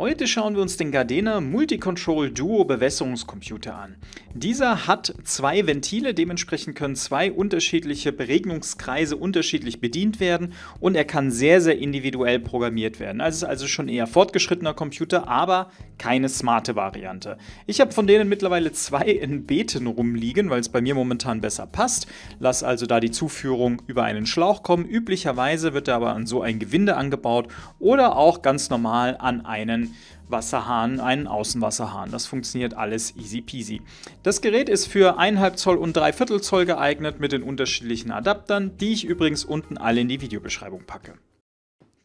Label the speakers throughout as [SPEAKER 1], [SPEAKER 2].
[SPEAKER 1] Heute schauen wir uns den Gardena Multicontrol Duo Bewässerungscomputer an. Dieser hat zwei Ventile, dementsprechend können zwei unterschiedliche Beregnungskreise unterschiedlich bedient werden und er kann sehr, sehr individuell programmiert werden. Also es ist also schon eher fortgeschrittener Computer, aber keine smarte Variante. Ich habe von denen mittlerweile zwei in Beten rumliegen, weil es bei mir momentan besser passt. Lass also da die Zuführung über einen Schlauch kommen. Üblicherweise wird er aber an so ein Gewinde angebaut oder auch ganz normal an einen Wasserhahn, einen Außenwasserhahn. Das funktioniert alles easy peasy. Das Gerät ist für 1,5 Zoll und 3,4 Zoll geeignet mit den unterschiedlichen Adaptern, die ich übrigens unten alle in die Videobeschreibung packe.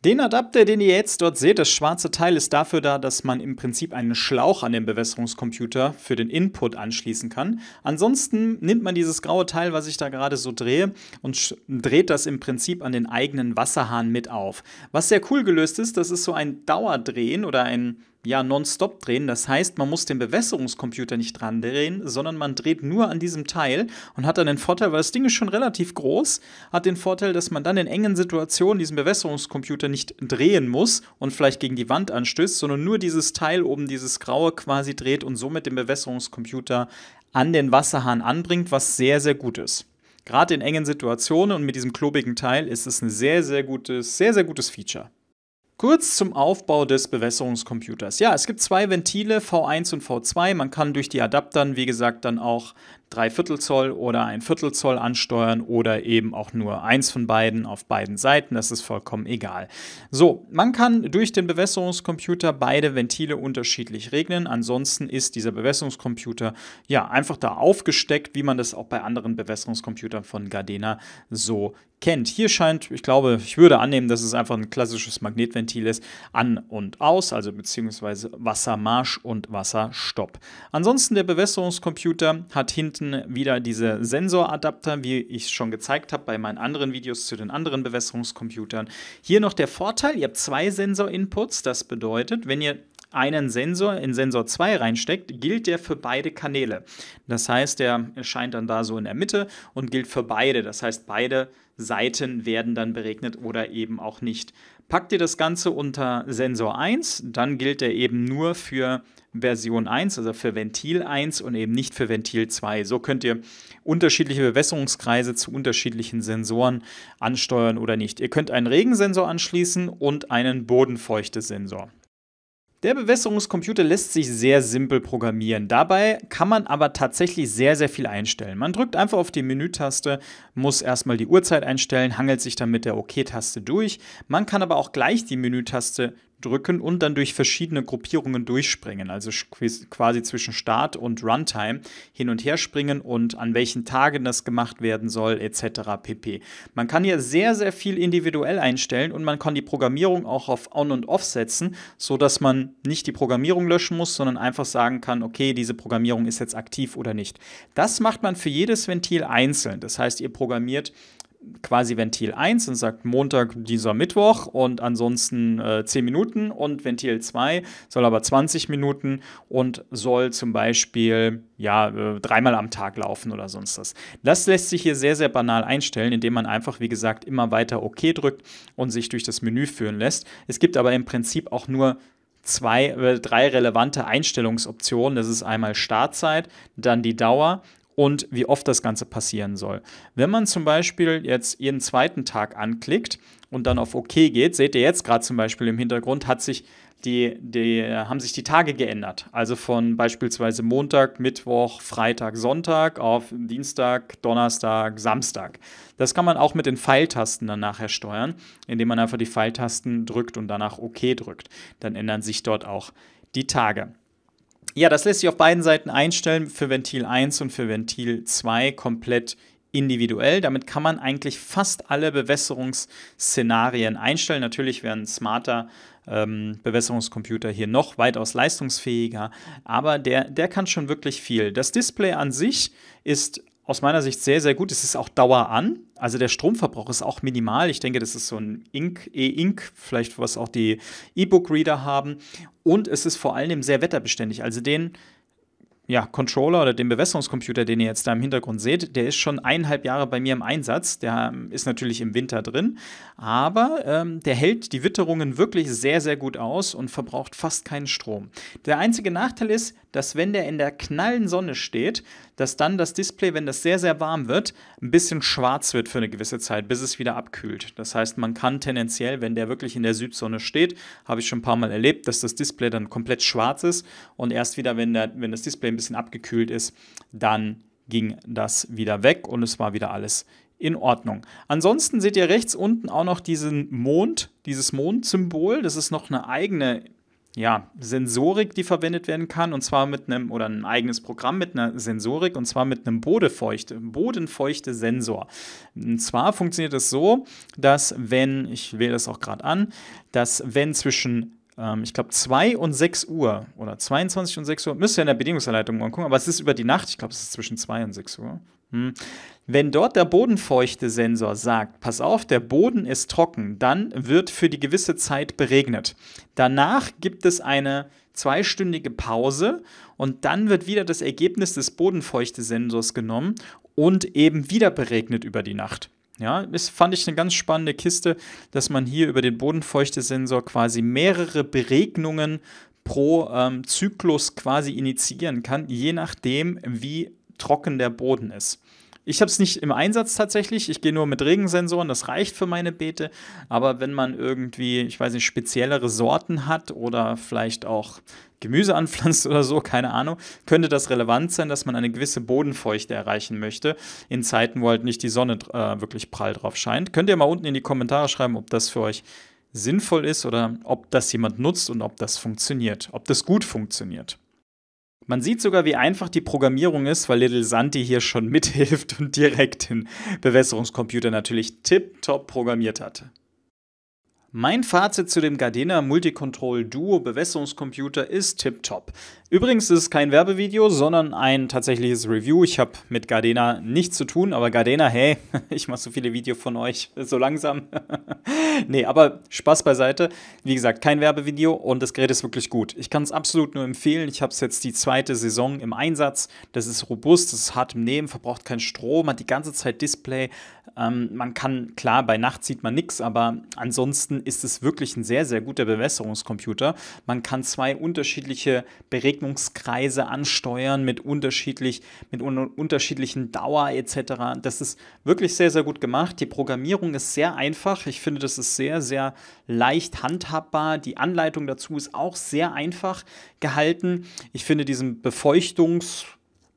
[SPEAKER 1] Den Adapter, den ihr jetzt dort seht, das schwarze Teil, ist dafür da, dass man im Prinzip einen Schlauch an den Bewässerungskomputer für den Input anschließen kann. Ansonsten nimmt man dieses graue Teil, was ich da gerade so drehe, und dreht das im Prinzip an den eigenen Wasserhahn mit auf. Was sehr cool gelöst ist, das ist so ein Dauerdrehen oder ein ja nonstop drehen. Das heißt, man muss den Bewässerungskomputer nicht dran drehen, sondern man dreht nur an diesem Teil und hat dann den Vorteil, weil das Ding ist schon relativ groß, hat den Vorteil, dass man dann in engen Situationen diesen Bewässerungskomputer nicht drehen muss und vielleicht gegen die Wand anstößt, sondern nur dieses Teil oben, dieses graue quasi dreht und somit den Bewässerungskomputer an den Wasserhahn anbringt, was sehr, sehr gut ist. Gerade in engen Situationen und mit diesem klobigen Teil ist es ein sehr, sehr gutes, sehr, sehr gutes Feature. Kurz zum Aufbau des Bewässerungscomputers. Ja, es gibt zwei Ventile, V1 und V2. Man kann durch die Adaptern, wie gesagt, dann auch Dreiviertel Zoll oder ein Viertel Zoll ansteuern oder eben auch nur eins von beiden auf beiden Seiten. Das ist vollkommen egal. So, man kann durch den Bewässerungscomputer beide Ventile unterschiedlich regnen. Ansonsten ist dieser Bewässerungscomputer ja einfach da aufgesteckt, wie man das auch bei anderen Bewässerungscomputern von Gardena so kennt. Hier scheint, ich glaube, ich würde annehmen, dass es einfach ein klassisches Magnetventil ist, an und aus, also beziehungsweise Wassermarsch und Wasserstopp. Ansonsten der Bewässerungscomputer hat hinten hinten wieder diese Sensoradapter, wie ich es schon gezeigt habe bei meinen anderen Videos zu den anderen Bewässerungscomputern. Hier noch der Vorteil, ihr habt zwei Sensorinputs. Das bedeutet, wenn ihr einen Sensor in Sensor 2 reinsteckt, gilt der für beide Kanäle. Das heißt, der erscheint dann da so in der Mitte und gilt für beide. Das heißt, beide Seiten werden dann beregnet oder eben auch nicht. Packt ihr das Ganze unter Sensor 1, dann gilt er eben nur für Version 1, also für Ventil 1 und eben nicht für Ventil 2. So könnt ihr unterschiedliche Bewässerungskreise zu unterschiedlichen Sensoren ansteuern oder nicht. Ihr könnt einen Regensensor anschließen und einen Bodenfeuchtesensor. Der Bewässerungscomputer lässt sich sehr simpel programmieren. Dabei kann man aber tatsächlich sehr, sehr viel einstellen. Man drückt einfach auf die Menütaste, muss erstmal die Uhrzeit einstellen, hangelt sich dann mit der OK-Taste OK durch. Man kann aber auch gleich die Menütaste drücken und dann durch verschiedene Gruppierungen durchspringen, also quasi zwischen Start und Runtime hin und her springen und an welchen Tagen das gemacht werden soll etc. pp. Man kann hier sehr, sehr viel individuell einstellen und man kann die Programmierung auch auf On und Off setzen, sodass man nicht die Programmierung löschen muss, sondern einfach sagen kann, okay, diese Programmierung ist jetzt aktiv oder nicht. Das macht man für jedes Ventil einzeln. Das heißt, ihr programmiert quasi Ventil 1 und sagt Montag, dieser Mittwoch und ansonsten äh, 10 Minuten und Ventil 2 soll aber 20 Minuten und soll zum Beispiel ja äh, dreimal am Tag laufen oder sonst was. Das lässt sich hier sehr, sehr banal einstellen, indem man einfach, wie gesagt, immer weiter OK drückt und sich durch das Menü führen lässt. Es gibt aber im Prinzip auch nur zwei, äh, drei relevante Einstellungsoptionen. Das ist einmal Startzeit, dann die Dauer und wie oft das Ganze passieren soll. Wenn man zum Beispiel jetzt jeden zweiten Tag anklickt und dann auf OK geht, seht ihr jetzt gerade zum Beispiel im Hintergrund, hat sich die, die, haben sich die Tage geändert. Also von beispielsweise Montag, Mittwoch, Freitag, Sonntag auf Dienstag, Donnerstag, Samstag. Das kann man auch mit den Pfeiltasten dann nachher steuern, indem man einfach die Pfeiltasten drückt und danach OK drückt. Dann ändern sich dort auch die Tage. Ja, das lässt sich auf beiden Seiten einstellen, für Ventil 1 und für Ventil 2 komplett individuell. Damit kann man eigentlich fast alle Bewässerungsszenarien einstellen. Natürlich wäre ein smarter ähm, Bewässerungscomputer hier noch weitaus leistungsfähiger, aber der, der kann schon wirklich viel. Das Display an sich ist aus meiner Sicht sehr, sehr gut. Es ist auch Dauer an. Also der Stromverbrauch ist auch minimal. Ich denke, das ist so ein Ink, E-Ink, vielleicht was auch die E-Book-Reader haben. Und es ist vor allem sehr wetterbeständig. Also den ja, Controller oder den Bewässerungscomputer, den ihr jetzt da im Hintergrund seht, der ist schon eineinhalb Jahre bei mir im Einsatz. Der ähm, ist natürlich im Winter drin, aber ähm, der hält die Witterungen wirklich sehr, sehr gut aus und verbraucht fast keinen Strom. Der einzige Nachteil ist, dass wenn der in der knallen Sonne steht, dass dann das Display, wenn das sehr, sehr warm wird, ein bisschen schwarz wird für eine gewisse Zeit, bis es wieder abkühlt. Das heißt, man kann tendenziell, wenn der wirklich in der Südsonne steht, habe ich schon ein paar Mal erlebt, dass das Display dann komplett schwarz ist und erst wieder, wenn, der, wenn das Display ein bisschen abgekühlt ist, dann ging das wieder weg und es war wieder alles in Ordnung. Ansonsten seht ihr rechts unten auch noch diesen Mond, dieses Mondsymbol. Das ist noch eine eigene ja, Sensorik, die verwendet werden kann, und zwar mit einem, oder ein eigenes Programm mit einer Sensorik, und zwar mit einem Bodefeuchte, Bodenfeuchte-Sensor. Und zwar funktioniert es das so, dass wenn, ich wähle das auch gerade an, dass wenn zwischen ähm, ich glaube, 2 und 6 Uhr oder 22 und 6 Uhr, müsst ihr in der Bedingungsanleitung mal gucken, aber es ist über die Nacht, ich glaube, es ist zwischen 2 und 6 Uhr, hm. Wenn dort der Bodenfeuchtesensor sagt, pass auf, der Boden ist trocken, dann wird für die gewisse Zeit beregnet. Danach gibt es eine zweistündige Pause und dann wird wieder das Ergebnis des Bodenfeuchtesensors genommen und eben wieder beregnet über die Nacht. Ja, das fand ich eine ganz spannende Kiste, dass man hier über den Bodenfeuchtesensor quasi mehrere Beregnungen pro ähm, Zyklus quasi initiieren kann, je nachdem, wie trocken der Boden ist. Ich habe es nicht im Einsatz tatsächlich. Ich gehe nur mit Regensensoren. Das reicht für meine Beete. Aber wenn man irgendwie, ich weiß nicht, speziellere Sorten hat oder vielleicht auch Gemüse anpflanzt oder so, keine Ahnung, könnte das relevant sein, dass man eine gewisse Bodenfeuchte erreichen möchte in Zeiten, wo halt nicht die Sonne äh, wirklich prall drauf scheint. Könnt ihr mal unten in die Kommentare schreiben, ob das für euch sinnvoll ist oder ob das jemand nutzt und ob das funktioniert, ob das gut funktioniert. Man sieht sogar, wie einfach die Programmierung ist, weil Little Santi hier schon mithilft und direkt den Bewässerungscomputer natürlich tiptop programmiert hatte. Mein Fazit zu dem Gardena Multicontrol Duo Bewässerungscomputer ist tipptopp. Übrigens ist es kein Werbevideo, sondern ein tatsächliches Review. Ich habe mit Gardena nichts zu tun, aber Gardena, hey, ich mache so viele Videos von euch, so langsam. nee, aber Spaß beiseite. Wie gesagt, kein Werbevideo und das Gerät ist wirklich gut. Ich kann es absolut nur empfehlen. Ich habe es jetzt die zweite Saison im Einsatz. Das ist robust, das ist hart im Nehmen, verbraucht keinen Strom, hat die ganze Zeit Display. Ähm, man kann, klar, bei Nacht sieht man nichts, aber ansonsten ist es wirklich ein sehr, sehr guter Bewässerungscomputer. Man kann zwei unterschiedliche Beregnungskreise ansteuern mit, unterschiedlich, mit un unterschiedlichen Dauer etc. Das ist wirklich sehr, sehr gut gemacht. Die Programmierung ist sehr einfach. Ich finde, das ist sehr, sehr leicht handhabbar. Die Anleitung dazu ist auch sehr einfach gehalten. Ich finde diesen Befeuchtungs-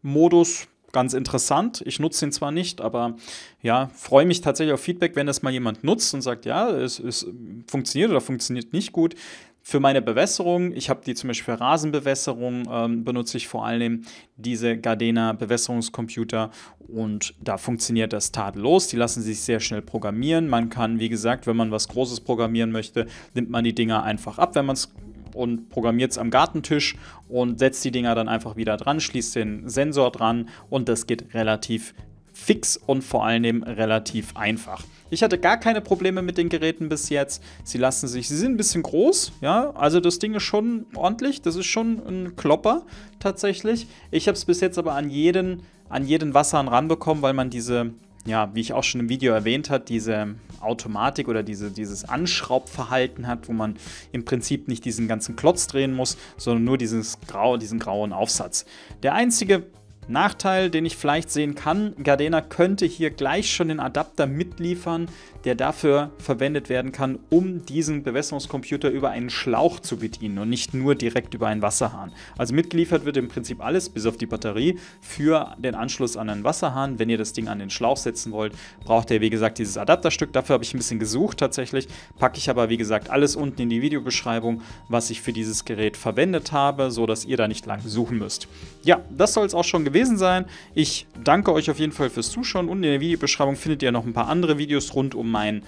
[SPEAKER 1] Modus ganz interessant. Ich nutze ihn zwar nicht, aber ja, freue mich tatsächlich auf Feedback, wenn das mal jemand nutzt und sagt, ja, es, es funktioniert oder funktioniert nicht gut. Für meine Bewässerung, ich habe die zum Beispiel für Rasenbewässerung, ähm, benutze ich vor allem diese Gardena Bewässerungscomputer und da funktioniert das tadellos. Die lassen sich sehr schnell programmieren. Man kann, wie gesagt, wenn man was Großes programmieren möchte, nimmt man die Dinger einfach ab, wenn man es und programmiert es am Gartentisch und setzt die Dinger dann einfach wieder dran, schließt den Sensor dran und das geht relativ fix und vor allem relativ einfach. Ich hatte gar keine Probleme mit den Geräten bis jetzt. Sie lassen sich, sie sind ein bisschen groß, ja, also das Ding ist schon ordentlich, das ist schon ein Klopper tatsächlich. Ich habe es bis jetzt aber an jeden, an jeden Wasserhahn ranbekommen, weil man diese ja, wie ich auch schon im Video erwähnt habe, diese Automatik oder diese, dieses Anschraubverhalten hat, wo man im Prinzip nicht diesen ganzen Klotz drehen muss, sondern nur dieses grau, diesen grauen Aufsatz. Der einzige Nachteil, den ich vielleicht sehen kann, Gardena könnte hier gleich schon den Adapter mitliefern, der dafür verwendet werden kann, um diesen Bewässerungscomputer über einen Schlauch zu bedienen und nicht nur direkt über einen Wasserhahn. Also mitgeliefert wird im Prinzip alles, bis auf die Batterie, für den Anschluss an einen Wasserhahn. Wenn ihr das Ding an den Schlauch setzen wollt, braucht ihr wie gesagt dieses Adapterstück. Dafür habe ich ein bisschen gesucht tatsächlich, packe ich aber wie gesagt alles unten in die Videobeschreibung, was ich für dieses Gerät verwendet habe, sodass ihr da nicht lang suchen müsst. Ja, das soll es auch schon gewesen gewesen sein. Ich danke euch auf jeden Fall fürs Zuschauen. Unten in der Videobeschreibung findet ihr noch ein paar andere Videos rund um mein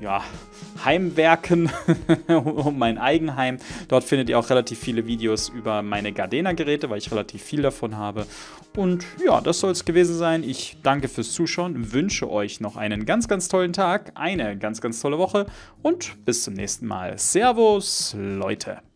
[SPEAKER 1] ja, Heimwerken, um mein Eigenheim. Dort findet ihr auch relativ viele Videos über meine Gardena-Geräte, weil ich relativ viel davon habe. Und ja, das soll es gewesen sein. Ich danke fürs Zuschauen, wünsche euch noch einen ganz, ganz tollen Tag, eine ganz, ganz tolle Woche und bis zum nächsten Mal. Servus, Leute.